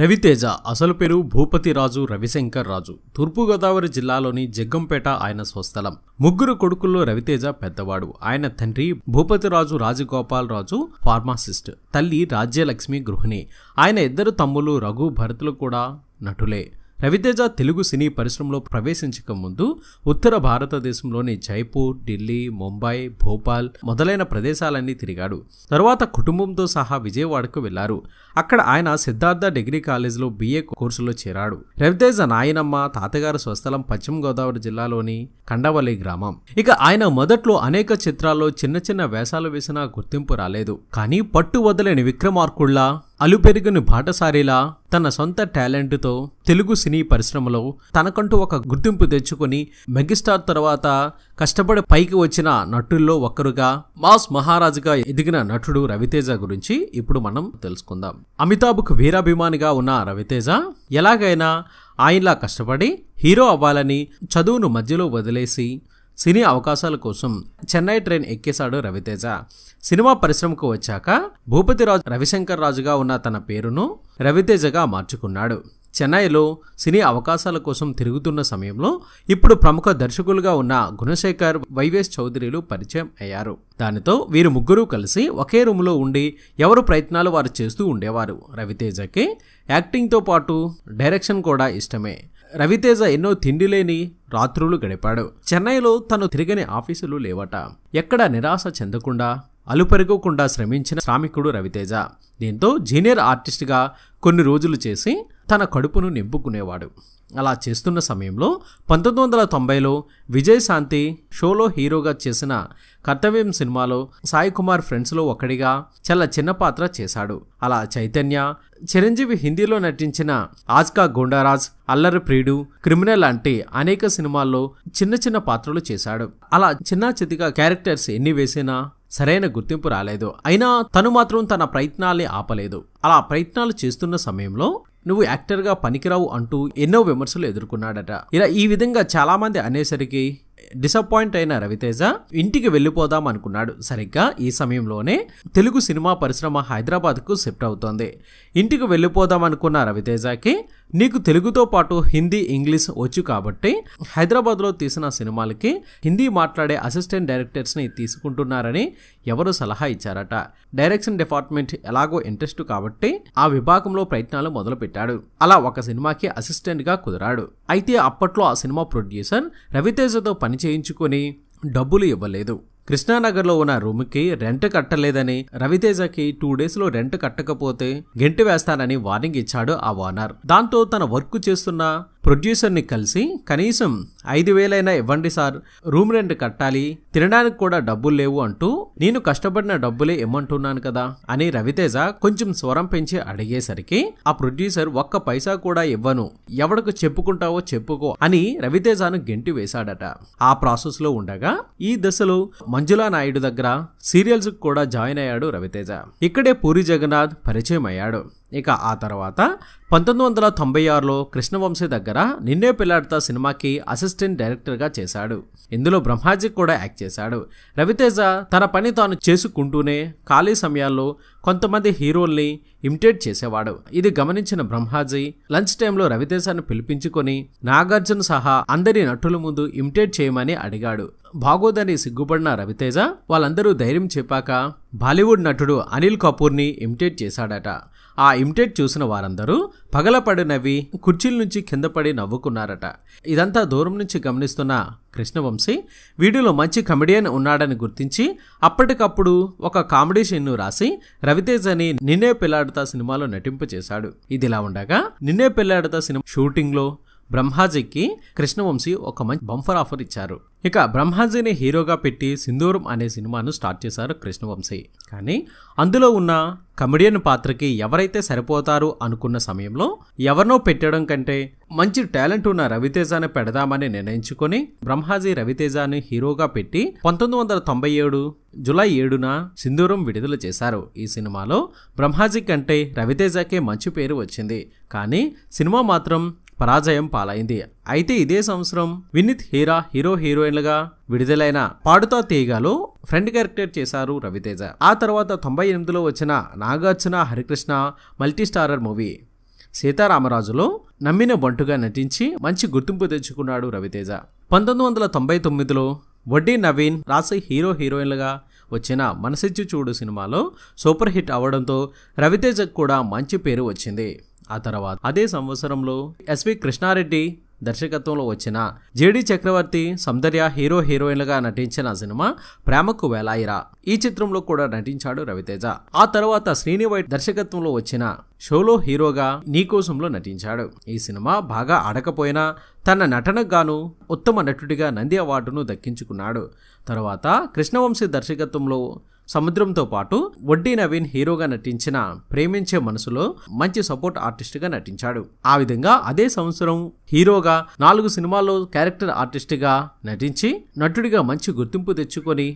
రవితేజ అసలు పేరు భూపతిరాజు రవిశంకర్ రాజు తూర్పుగోదావరి జిల్లాలోని జగ్గంపేట ఆయన స్వస్థలం ముగ్గురు కొడుకుల్లో రవితేజ పెద్దవాడు ఆయన తండ్రి భూపతిరాజు రాజగోపాల్ రాజు ఫార్మాసిస్ట్ తల్లి రాజ్యలక్ష్మి గృహిణి ఆయన ఇద్దరు తమ్ములు రఘు భరతులు కూడా నటులే రవితేజ తెలుగు సినీ పరిశ్రమలో ప్రవేశించక ముందు ఉత్తర భారతదేశంలోని జైపూర్ ఢిల్లీ ముంబై భోపాల్ మొదలైన ప్రదేశాలన్నీ తిరిగాడు తరువాత కుటుంబంతో సహా విజయవాడకు వెళ్లారు అక్కడ ఆయన సిద్ధార్థ డిగ్రీ కాలేజీలో బీఏ కోర్సులో చేరాడు రవితేజ నాయనమ్మ తాతగారు స్వస్థలం పశ్చిమ గోదావరి జిల్లాలోని కండవల్లి గ్రామం ఇక ఆయన మొదట్లో అనేక చిత్రాల్లో చిన్న చిన్న వేషాలు వేసినా గుర్తింపు రాలేదు కానీ పట్టు వదలని విక్రమార్కుళ్ళ అలుపెరుగని బాటసారిలా తన సొంత టాలెంట్తో తెలుగు సినీ పరిశ్రమలో తనకంటూ ఒక గుర్తింపు తెచ్చుకుని మెగిస్టార్ తర్వాత కష్టపడి పైకి వచ్చిన నటుల్లో ఒక్కరుగా మాస్ మహారాజుగా ఎదిగిన నటుడు రవితేజ గురించి ఇప్పుడు మనం తెలుసుకుందాం అమితాబ్కు వీరాభిమానిగా ఉన్న రవితేజ ఎలాగైనా ఆయనలా కష్టపడి హీరో అవ్వాలని చదువును మధ్యలో వదిలేసి సినీ అవకాశాల కోసం చెన్నై ట్రైన్ ఎక్కేశాడు రవితేజ సినిమా పరిశ్రమకు వచ్చాక భూపతి రాజు రవిశంకర్ రాజుగా ఉన్న తన పేరును రవితేజగా మార్చుకున్నాడు చెన్నైలో సినీ అవకాశాల కోసం తిరుగుతున్న సమయంలో ఇప్పుడు ప్రముఖ దర్శకులుగా ఉన్న గుణశేఖర్ వైవేస్ చౌదరిలు పరిచయం అయ్యారు దానితో వీరు ముగ్గురు కలిసి ఒకే రూములో ఉండి ఎవరు ప్రయత్నాలు వారు చేస్తూ ఉండేవారు రవితేజకి యాక్టింగ్తో పాటు డైరెక్షన్ కూడా ఇష్టమే రవితేజ ఎన్నో తిండి లేని రాత్రులు గడిపాడు చెన్నైలో తను తిరగని ఆఫీసులు లేవట ఎక్కడ నిరాశ చెందకుండా అలుపెరగకుండా శ్రమించిన శ్రామికుడు రవితేజ దీంతో జూనియర్ ఆర్టిస్ట్గా కొన్ని రోజులు చేసి తన కడుపును నింపుకునేవాడు అలా చేస్తున్న సమయంలో పంతొమ్మిది వందల తొంభైలో విజయశాంతి షోలో హీరోగా చేసిన కర్తవ్యం సినిమాలో సాయి కుమార్ ఫ్రెండ్స్లో ఒకడిగా చాలా చిన్న పాత్ర చేశాడు అలా చైతన్య చిరంజీవి హిందీలో నటించిన ఆజ్కా గోండారాజ్ అల్లరి ప్రియుడు క్రిమినల్ లాంటి అనేక సినిమాల్లో చిన్న చిన్న పాత్రలు చేశాడు అలా చిన్న చితిగా క్యారెక్టర్స్ ఎన్ని వేసినా సరైన గుర్తింపు రాలేదు అయినా తను మాత్రం తన ప్రయత్నాల్ని ఆపలేదు అలా ప్రయత్నాలు చేస్తున్న సమయంలో నువ్వు యాక్టర్గా పనికిరావు అంటూ ఎన్నో విమర్శలు ఎదుర్కొన్నాడట ఇలా ఈ విధంగా చాలామంది అనేసరికి డిసప్పాయింట్ అయిన రవితేజ ఇంటికి వెళ్ళిపోదాం అనుకున్నాడు సరిగ్గా ఈ సమయంలోనే తెలుగు సినిమా పరిశ్రమ హైదరాబాద్కు షిఫ్ట్ అవుతోంది ఇంటికి వెళ్ళిపోదాం అనుకున్న రవితేజకి నీకు తెలుగుతో పాటు హిందీ ఇంగ్లీష్ వచ్చు కాబట్టి హైదరాబాద్లో తీసిన సినిమాలకి హిందీ మాట్లాడే అసిస్టెంట్ డైరెక్టర్స్ని తీసుకుంటున్నారని ఎవరు సలహా ఇచ్చారట డైరెక్షన్ డిపార్ట్మెంట్ ఎలాగో ఇంట్రెస్ట్ కాబట్టి ఆ విభాగంలో ప్రయత్నాలు మొదలుపెట్టాడు అలా ఒక సినిమాకి అసిస్టెంట్గా కుదిరాడు అయితే అప్పట్లో ఆ సినిమా ప్రొడ్యూసర్ రవితేజతో పని చేయించుకొని డబ్బులు ఇవ్వలేదు కృష్ణానగర్లో ఉన్న రూమ్కి రెంట్ కట్టలేదని రవితేజకి టూ డేస్లో రెంట్ కట్టకపోతే గెంటి వేస్తానని వార్నింగ్ ఇచ్చాడు ఆ ఓనర్ దాంతో తన వర్క్ చేస్తున్న ప్రొడ్యూసర్ని కలిసి కనీసం ఐదు వేలైనా ఇవ్వండి సార్ రూమ్ రెంట్ కట్టాలి తినడానికి కూడా డబ్బులు లేవు అంటూ నేను కష్టపడిన డబ్బులే ఇమ్మంటున్నాను కదా అని రవితేజ కొంచెం స్వరం పెంచి అడిగేసరికి ఆ ప్రొడ్యూసర్ ఒక్క పైసా కూడా ఇవ్వను ఎవడకు చెప్పుకుంటావో చెప్పుకో అని రవితేజను గెంటి వేశాడట ఆ ప్రాసెస్ లో ఉండగా ఈ దశలో మంజులా నాయుడు దగ్గర సీరియల్స్ కూడా జాయిన్ అయ్యాడు రవితేజ ఇక్కడే పూరి జగన్నాథ్ పరిచయం అయ్యాడు ఇక ఆ తర్వాత పంతొమ్మిది వందల తొంభై ఆరులో కృష్ణవంశీ దగ్గర నిన్నే పిల్లాడతా సినిమాకి అసిస్టెంట్ డైరెక్టర్గా చేశాడు ఇందులో బ్రహ్మాజీ కూడా యాక్ట్ చేశాడు రవితేజ తన పని తాను చేసుకుంటూనే ఖాళీ సమయాల్లో కొంతమంది హీరోల్ని ఇమిటేట్ చేసేవాడు ఇది గమనించిన బ్రహ్మాజీ లంచ్ టైంలో రవితేజను పిలిపించుకొని నాగార్జున సహా అందరి నటుల ముందు ఇమిటేట్ చేయమని అడిగాడు బాగోదని సిగ్గుపడిన రవితేజ వాళ్ళందరూ ధైర్యం చెప్పాక బాలీవుడ్ నటుడు అనిల్ కపూర్ని ఇమిటేట్ చేశాడట ఆ ఇమిటెట్ చూసిన వారందరూ పగలపడి నవ్వి కుర్చీల నుంచి కిందపడి నవ్వుకున్నారట ఇదంతా దూరం నుంచి గమనిస్తున్న కృష్ణవంశీ వీడియోలో మంచి కమెడియన్ ఉన్నాడని గుర్తించి అప్పటికప్పుడు ఒక కామెడీ సీన్ను రాసి రవితేజ్ అని నిన్నే పెళ్లాడుతా సినిమాలో నటింపు చేశాడు ఇదిలా ఉండగా నిన్నే పెళ్లాడుతా సినిమా షూటింగ్లో బ్రహ్మాజీకి కృష్ణవంశీ ఒక మంచి బంఫర్ ఆఫర్ ఇచ్చారు ఇక బ్రహ్మాజీని హీరోగా పెట్టి సింధూరం అనే సినిమాను స్టార్ట్ చేశారు కృష్ణవంశీ కానీ అందులో ఉన్న కమెడియన్ పాత్రకి ఎవరైతే సరిపోతారు అనుకున్న సమయంలో ఎవరినో పెట్టడం కంటే మంచి టాలెంట్ ఉన్న రవితేజాని పెడదామని నిర్ణయించుకొని బ్రహ్మాజీ రవితేజాని హీరోగా పెట్టి పంతొమ్మిది వందల తొంభై ఏడు జులై ఏడున సింధూరం విడుదల చేశారు ఈ సినిమాలో బ్రహ్మాజీ కంటే రవితేజకే మంచి పేరు వచ్చింది కానీ సినిమా మాత్రం పరాజయం పాలైంది అయితే ఇదే సంవత్సరం వినీత్ హీరా హీరో హీరోయిన్లుగా విడుదలైన పాడుతా తీగాలో ఫ్రెండ్ క్యారెక్టర్ చేశారు రవితేజ ఆ తర్వాత తొంభై ఎనిమిదిలో వచ్చిన నాగార్జున హరికృష్ణ మల్టీస్టారర్ మూవీ సీతారామరాజులో నమ్మిన బంటుగా నటించి మంచి గుర్తింపు తెచ్చుకున్నాడు రవితేజ పంతొమ్మిది వందల తొంభై తొమ్మిదిలో వడ్డీ నవీన్ రాసి హీరో హీరోయిన్లుగా వచ్చిన మనసిచ్చు చూడు సినిమాలో సూపర్ హిట్ అవ్వడంతో రవితేజకు కూడా మంచి పేరు వచ్చింది ఆ తర్వాత అదే సంవత్సరంలో ఎస్వి కృష్ణారెడ్డి దర్శకత్వంలో వచ్చిన జేడి చక్రవర్తి సౌందర్య హీరో హీరోయిన్లుగా నటించిన సినిమా ప్రేమకు వేలాయిరా ఈ చిత్రంలో కూడా నటించాడు రవితేజ ఆ తర్వాత శ్రీనివైట్ దర్శకత్వంలో వచ్చిన షోలో హీరోగా నీకోసంలో నటించాడు ఈ సినిమా బాగా ఆడకపోయినా తన నటనకు గాను ఉత్తమ నటుడిగా నంది అవార్డును దక్కించుకున్నాడు తర్వాత కృష్ణవంశీ దర్శకత్వంలో సముద్రంతో పాటు వడ్డీ నవీన్ హీరోగా నటించిన ప్రేమించే మనసులో మంచి సపోర్ట్ ఆర్టిస్ట్గా నటించాడు ఆ విధంగా అదే సంవత్సరం హీరోగా నాలుగు సినిమాల్లో క్యారెక్టర్ ఆర్టిస్ట్గా నటించి నటుడిగా మంచి గుర్తింపు తెచ్చుకొని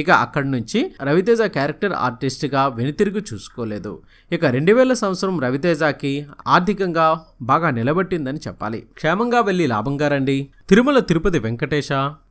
ఇక అక్కడి నుంచి రవితేజ క్యారెక్టర్ ఆర్టిస్ట్గా వెనుతిరుగు చూసుకోలేదు ఇక రెండు వేల సంవత్సరం రవితేజకి ఆర్థికంగా బాగా నిలబట్టిందని చెప్పాలి క్షేమంగా వెళ్ళి లాభంగా రండి తిరుమల తిరుపతి వెంకటేశ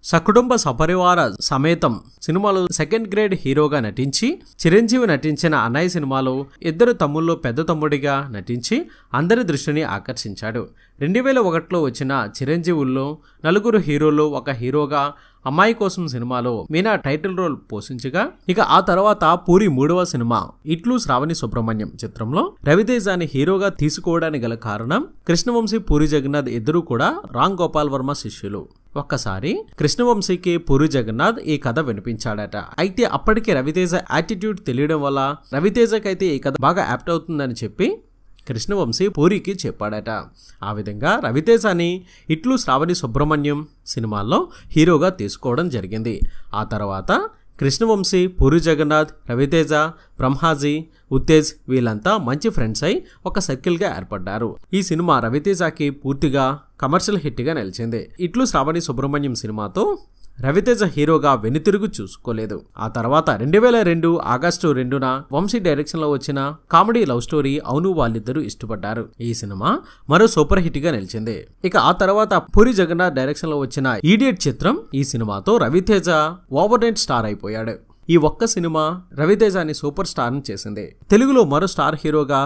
సకుటుంబ సపరివార సమేతం సినిమాలో సెకండ్ గ్రేడ్ హీరోగా నటించి చిరంజీవి నటించిన అన్నయ్య సినిమాలో ఇద్దరు తమ్ముల్లో పెద్ద తమ్ముడిగా నటించి అందరి దృష్టిని ఆకర్షించాడు రెండు వేల ఒకటిలో వచ్చిన చిరంజీవుల్లో నలుగురు హీరోలు ఒక హీరోగా అమ్మాయి కోసం సినిమాలో మీనా టైటిల్ రోల్ పోషించగా ఇక ఆ తర్వాత పూరి మూడవ సినిమా ఇట్లు శ్రావణి సుబ్రహ్మణ్యం చిత్రంలో రవితేజాని హీరోగా తీసుకోవడానికి గల కారణం కృష్ణవంశీ పూరి జగన్నాథ్ ఇద్దరూ కూడా రామ్ గోపాల్ వర్మ శిష్యులు ఒక్కసారి కృష్ణవంశీకి పూరి జగన్నాథ్ ఈ కథ వినిపించాడట అయితే అప్పటికి రవితేజ యాటిట్యూడ్ తెలియడం వల్ల రవితేజకైతే ఈ కథ బాగా యాప్ట్ అవుతుందని చెప్పి కృష్ణవంశీ పూరికి చెప్పాడట ఆ విధంగా రవితేజని ఇట్లు శ్రావణి సుబ్రహ్మణ్యం సినిమాల్లో హీరోగా తీసుకోవడం జరిగింది ఆ తర్వాత కృష్ణవంశీ పూరి జగన్నాథ్ రవితేజ బ్రహ్మాజీ ఉత్తేజ్ వీళ్ళంతా మంచి ఫ్రెండ్స్ అయి ఒక సర్కిల్గా ఏర్పడ్డారు ఈ సినిమా రవితేజకి పూర్తిగా కమర్షియల్ హిట్గా నిలిచింది ఇట్లు శ్రావణి సుబ్రహ్మణ్యం సినిమాతో రవితేజ హీరోగా వెనుతిరుగు చూసుకోలేదు ఆ తర్వాత రెండు వేల రెండు ఆగస్టు రెండున వంశీ డైరెక్షన్లో వచ్చిన కామెడీ లవ్ స్టోరీ అవును వాళ్ళిద్దరూ ఇష్టపడ్డారు ఈ సినిమా మరో సూపర్ హిట్ గా నిలిచింది ఇక ఆ తర్వాత పూరి జగన్నాథ్ డైరెక్షన్లో వచ్చిన ఈడియట్ చిత్రం ఈ సినిమాతో రవితేజ ఓవర్ నైట్ స్టార్ అయిపోయాడు ఈ ఒక్క సినిమా రవితేజాని సూపర్ స్టార్ చేసింది తెలుగులో మరో స్టార్ హీరోగా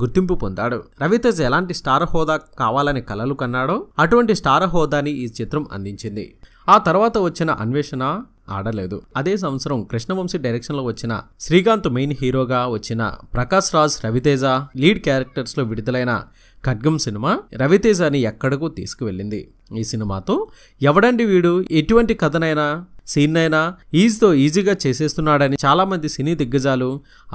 గుర్తింపు పొందాడు రవితేజ ఎలాంటి స్టార్ హోదా కావాలని కలలు కన్నాడో అటువంటి స్టార్ హోదాని ఈ చిత్రం అందించింది ఆ తర్వాత వచ్చిన అన్వేషణ ఆడలేదు అదే సంవత్సరం కృష్ణవంశీ డైరెక్షన్లో వచ్చిన శ్రీకాంత్ మెయిన్ హీరోగా వచ్చిన ప్రకాష్ రాజ్ రవితేజ లీడ్ క్యారెక్టర్స్లో విడుదలైన ఖడ్గం సినిమా రవితేజని ఎక్కడకు తీసుకువెళ్ళింది ఈ సినిమాతో ఎవడండి వీడు ఎటువంటి కథనైనా సీన్ అయినా ఈజీతో ఈజీగా చేసేస్తున్నాడని చాలామంది సినీ దిగ్గజాలు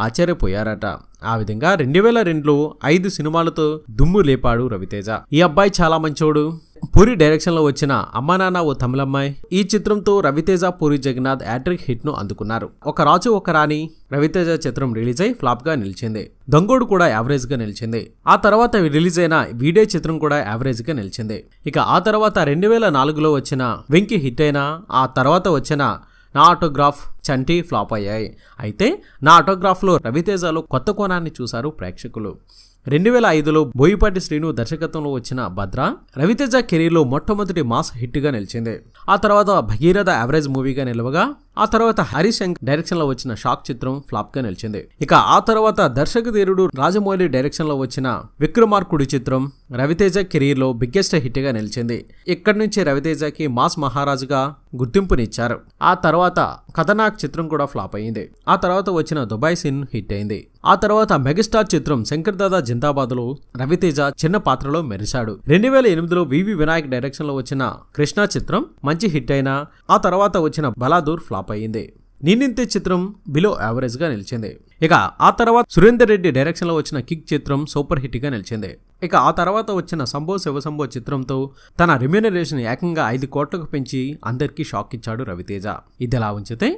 ఆశ్చర్యపోయారట ఆ విధంగా రెండు వేల రెండులో ఐదు సినిమాలతో దుమ్ము లేపాడు రవితేజ ఈ అబ్బాయి చాలా మంచోడు పూరి డైరెక్షన్లో వచ్చిన అమ్మా నాన్న ఓ తమిళమ్మాయి ఈ చిత్రంతో రవితేజ పూరి జగన్నాథ్ యాట్రిక్ హిట్ను అందుకున్నారు ఒక రాజు ఒక రాణి రవితేజ చిత్రం రిలీజ్ అయి ఫ్లాప్గా నిలిచింది దొంగోడు కూడా యావరేజ్గా నిలిచింది ఆ తర్వాత రిలీజ్ అయిన వీడే చిత్రం కూడా యావరేజ్గా నిలిచింది ఇక ఆ తర్వాత రెండు వేల నాలుగులో వచ్చిన వెంకి హిట్ అయినా ఆ తర్వాత వచ్చిన నా ఆటోగ్రాఫ్ చంటి ఫ్లాప్ అయ్యాయి అయితే నా ఆటోగ్రాఫ్లో రవితేజలో కొత్త కోణాన్ని చూశారు ప్రేక్షకులు రెండు వేల ఐదులో బోయిపాటి శ్రీను దర్శకత్వంలో వచ్చిన భద్ర రవితేజ కెరీర్లో మొట్టమొదటి మాస్ హిట్గా నిలిచింది ఆ తర్వాత భగీరథ యావరేజ్ మూవీగా నిలవగా ఆ తర్వాత డైరెక్షన్ డైరెక్షన్లో వచ్చిన షాక్ చిత్రం ఫ్లాప్గా నిలిచింది ఇక ఆ తర్వాత దర్శకధీరుడు రాజమౌళి డైరెక్షన్లో వచ్చిన విక్రమార్కుడి చిత్రం రవితేజ కెరీర్లో బిగ్గెస్ట్ హిట్గా నిలిచింది ఇక్కడి నుంచి రవితేజకి మాస్ మహారాజుగా గుర్తింపునిచ్చారు ఆ తర్వాత కథనా టాక్ చిత్రం కూడా ఫ్లాప్ అయింది ఆ తర్వాత వచ్చిన దుబాయ్ సిన్ హిట్ అయింది ఆ తర్వాత మెగాస్టార్ చిత్రం శంకర్ దాదా జిందాబాద్ లో రవితేజ చిన్న పాత్రలో మెరిశాడు రెండు వేల ఎనిమిదిలో వివి వినాయక్ డైరెక్షన్ లో వచ్చిన కృష్ణ చిత్రం మంచి హిట్ అయినా ఆ తర్వాత వచ్చిన బలాదూర్ ఫ్లాప్ అయింది నిన్నింతే చిత్రం బిలో గా నిలిచింది ఇక ఆ తర్వాత సురేందర్ రెడ్డి డైరెక్షన్లో వచ్చిన కిక్ చిత్రం సూపర్ హిట్ గా నిలిచింది ఇక ఆ తర్వాత వచ్చిన శివ సంభో చిత్రంతో తన రిమ్యూనరేషన్ ఏకంగా ఐదు కోట్లకు పెంచి అందరికీ షాక్ ఇచ్చాడు రవితేజ ఇదిలా ఉంచితే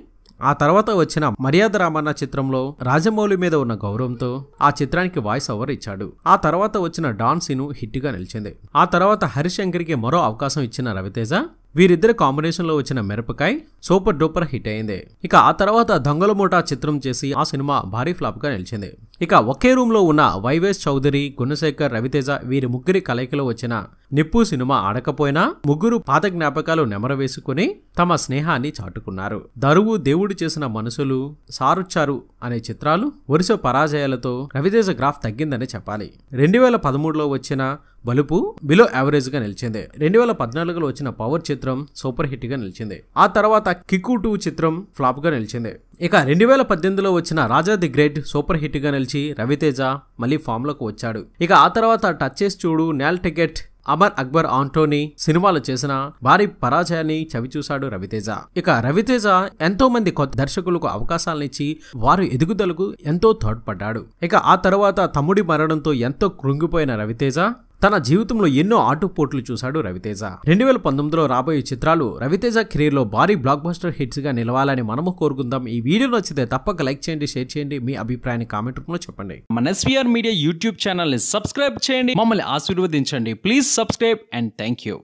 ఆ తర్వాత వచ్చిన మర్యాద రామన్న చిత్రంలో రాజమౌళి మీద ఉన్న గౌరవంతో ఆ చిత్రానికి వాయిస్ ఓవర్ ఇచ్చాడు ఆ తర్వాత వచ్చిన డాన్ సీను హిట్గా నిలిచింది ఆ తర్వాత హరిశంకర్కి మరో అవకాశం ఇచ్చిన రవితేజ వీరిద్దరి కాంబినేషన్లో వచ్చిన మిరపకాయ్ సూపర్ డూపర్ హిట్ అయింది ఇక ఆ తర్వాత దొంగల మూట చిత్రం చేసి ఆ సినిమా భారీ ఫ్లాప్గా నిలిచింది ఇక ఒకే రూమ్లో ఉన్న వైవేస్ చౌదరి గుణశేఖర్ రవితేజ వీరి ముగ్గురి కలయికలో వచ్చిన నిప్పు సినిమా ఆడకపోయినా ముగ్గురు పాత జ్ఞాపకాలు నెమరవేసుకుని తమ స్నేహాన్ని చాటుకున్నారు దరువు దేవుడు చేసిన మనసులు సారుచ్చారు అనే చిత్రాలు వరుస పరాజయాలతో రవితేజ గ్రాఫ్ తగ్గిందని చెప్పాలి రెండు వేల పదమూడులో వచ్చిన బలుపు బిలో గా నిలిచింది రెండు వేల పద్నాలుగులో వచ్చిన పవర్ చిత్రం సూపర్ హిట్గా నిలిచింది ఆ తర్వాత కిక్కు టూ చిత్రం ఫ్లాప్గా నిలిచింది ఇక రెండు వేల పద్దెనిమిదిలో వచ్చిన రాజా ది గ్రేట్ సూపర్ హిట్గా నిలిచి రవితేజ మళ్ళీ ఫామ్లోకి వచ్చాడు ఇక ఆ తర్వాత టచ్ చేసి చూడు నేల్ టికెట్ అమర్ అక్బర్ ఆంటోనీ సినిమాలు చేసిన భారీ పరాజయాన్ని చవిచూశాడు రవితేజ ఇక రవితేజ ఎంతో మంది కొత్త దర్శకులకు అవకాశాలనిచ్చి వారు ఎదుగుదలకు ఎంతో తోడ్పడ్డాడు ఇక ఆ తర్వాత తమ్ముడి మరణంతో ఎంతో కృంగిపోయిన రవితేజ తన జీవితంలో ఎన్నో ఆటుపోట్లు చూశాడు రవితేజ రెండు వేల పంతొమ్మిదిలో రాబోయే చిత్రాలు రవితేజ కెరీర్లో భారీ బ్లాక్ బస్టర్ హిట్స్గా నిలవాలని మనము కోరుకుందాం ఈ వీడియో నచ్చితే తప్పక లైక్ చేయండి షేర్ చేయండి మీ అభిప్రాయాన్ని కామెంట్ రూపంలో చెప్పండి మన ఎస్వీఆర్ మీడియా యూట్యూబ్ ఛానల్ని సబ్స్క్రైబ్ చేయండి మమ్మల్ని ఆశీర్వదించండి please subscribe and thank you